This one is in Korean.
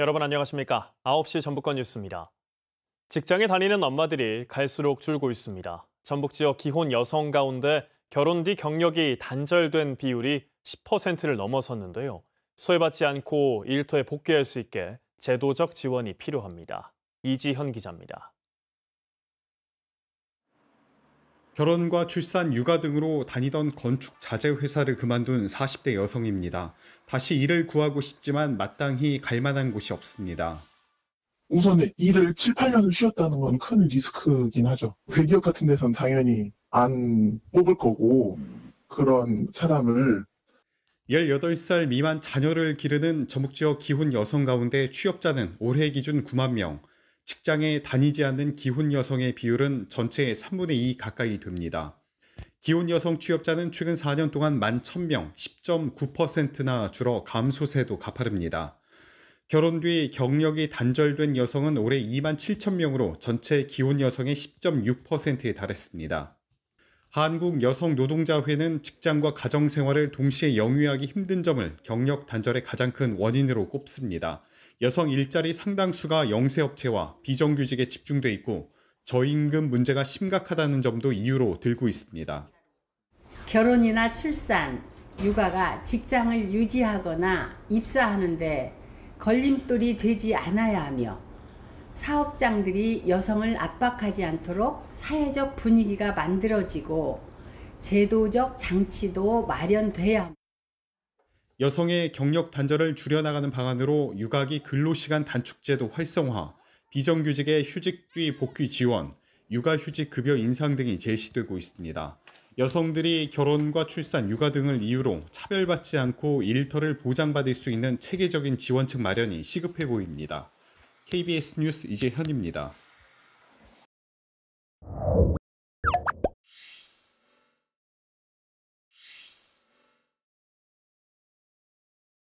여러분 안녕하십니까? 9시 전북권 뉴스입니다. 직장에 다니는 엄마들이 갈수록 줄고 있습니다. 전북 지역 기혼 여성 가운데 결혼 뒤 경력이 단절된 비율이 10%를 넘어섰는데요. 소외받지 않고 일터에 복귀할 수 있게 제도적 지원이 필요합니다. 이지현 기자입니다. 결혼과 출산, 육아 등으로 다니던 건축 자재 회사를 그만둔 40대 여성입니다. 다시 일을 구하고 싶지만 마땅히 갈 만한 곳이 없습니다. 우선 일을 7, 8년을 쉬었다는 건 큰 리스크긴 하죠. 대기업 같은 데선 당연히 안 뽑을 거고 그런 사람을 18살 미만 자녀를 기르는 전북 지역 기혼 여성 가운데 취업자는 올해 기준 9만 명, 직장에 다니지 않는 기혼 여성의 비율은 전체의 3분의 2 가까이 됩니다. 기혼 여성 취업자는 최근 4년 동안 1만 1000명, 10.9%나 줄어 감소세도 가파릅니다. 결혼 뒤 경력이 단절된 여성은 올해 2만 7 0 명으로 전체 기혼 여성의 10.6%에 달했습니다. 한국 여성 노동자회는 직장과 가정 생활을 동시에 영위하기 힘든 점을 경력 단절의 가장 큰 원인으로 꼽습니다. 여성 일자리 상당수가 영세업체와 비정규직에 집중돼 있고 저임금 문제가 심각하다는 점도 이유로 들고 있습니다. 결혼이나 출산, 육아가 직장을 유지하거나 입사하는데 걸림돌이 되지 않아야 하며 사업장들이 여성을 압박하지 않도록 사회적 분위기가 만들어지고 제도적 장치도 마련돼야 합니다. 여성의 경력 단절을 줄여나가는 방안으로 육아기 근로시간 단축제도 활성화, 비정규직의 휴직 뒤 복귀 지원, 육아휴직 급여 인상 등이 제시되고 있습니다. 여성들이 결혼과 출산, 육아 등을 이유로 차별받지 않고 일터를 보장받을 수 있는 체계적인 지원책 마련이 시급해 보입니다. KBS 뉴스 이재현입니다.